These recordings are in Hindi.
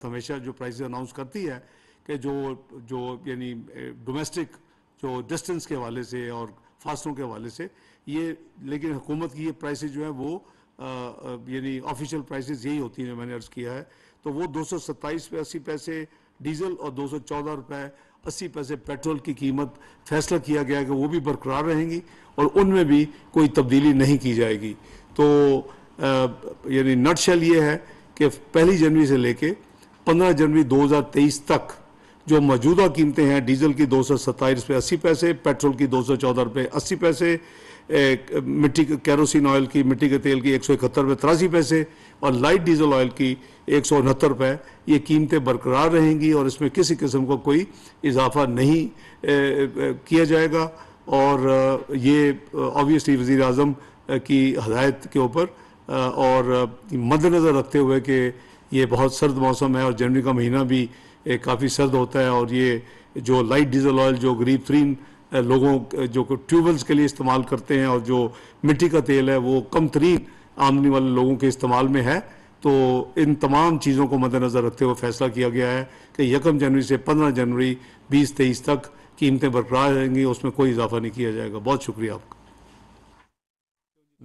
तो हमेशा जो प्राइस अनाउंस करती है कि जो जो यानी डोमेस्टिक जो डिस्टेंस के हवाले से और फासलों के हवाले से ये लेकिन हुकूमत की ये प्राइस जो है वो यानी ऑफिशियल प्राइसेस यही होती हैं मैंने अर्ज़ किया है तो वो दो सौ सत्ताईस पे अस्सी पैसे डीजल और दो सौ चौदह रुपये अस्सी पैसे पेट्रोल की कीमत फैसला किया गया कि वो भी बरकरार रहेंगी और उनमें भी कोई तब्दीली नहीं की जाएगी तो यानी नट शैल ये है कि पहली जनवरी से लेके 15 जनवरी 2023 तक जो मौजूदा कीमतें हैं डीजल की दो सौ सत्ताईस अस्सी पैसे पेट्रोल की दो सौ चौदह रुपये अस्सी पैसे मिट्टी कैरोसिन ऑयल की मिट्टी के तेल की एक सौ इकहत्तर रुपये तिरासी पैसे और लाइट डीजल ऑयल की एक सौ उनहत्तर रुपये ये कीमतें बरकरार रहेंगी और इसमें किसी किस्म को कोई इजाफा नहीं ए, किया जाएगा और ये ऑबियसली वज़ी अजम की हदायत के ऊपर और मद्दनज़र रखते हुए कि ये बहुत सर्द मौसम है और जनवरी का महीना भी काफ़ी सर्द होता है और ये जो लाइट डीजल ऑयल जो गरीब तरीन लोगों जो ट्यूबवेल्स के लिए इस्तेमाल करते हैं और जो मिट्टी का तेल है वो कम तरीन आमदनी वाले लोगों के इस्तेमाल में है तो इन तमाम चीज़ों को मद्देनज़र रखते हुए फैसला किया गया है कि यकम जनवरी से पंद्रह जनवरी बीस तेईस तक कीमतें बरकरार रहेंगी उसमें कोई इजाफा नहीं किया जाएगा बहुत शुक्रिया आपका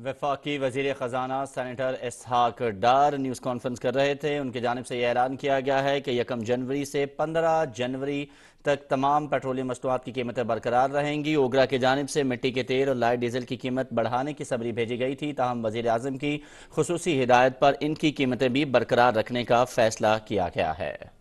वफाकी वजीर ख़जाना senator Ishaq Dar news conference कर रहे थे उनकी जानब से यह ऐलान किया गया है कि यकम जनवरी से पंद्रह जनवरी तक तमाम पेट्रोलियम मसनूआत की कीमतें बरकरार रहेंगी ओगरा की जानब से मिट्टी के तेल और लाइट डीजल की कीमत बढ़ाने की सबरी भेजी गई थी ताहम वजी अजम की खसूसी हिदायत पर इनकी कीमतें भी बरकरार रखने का फैसला किया गया है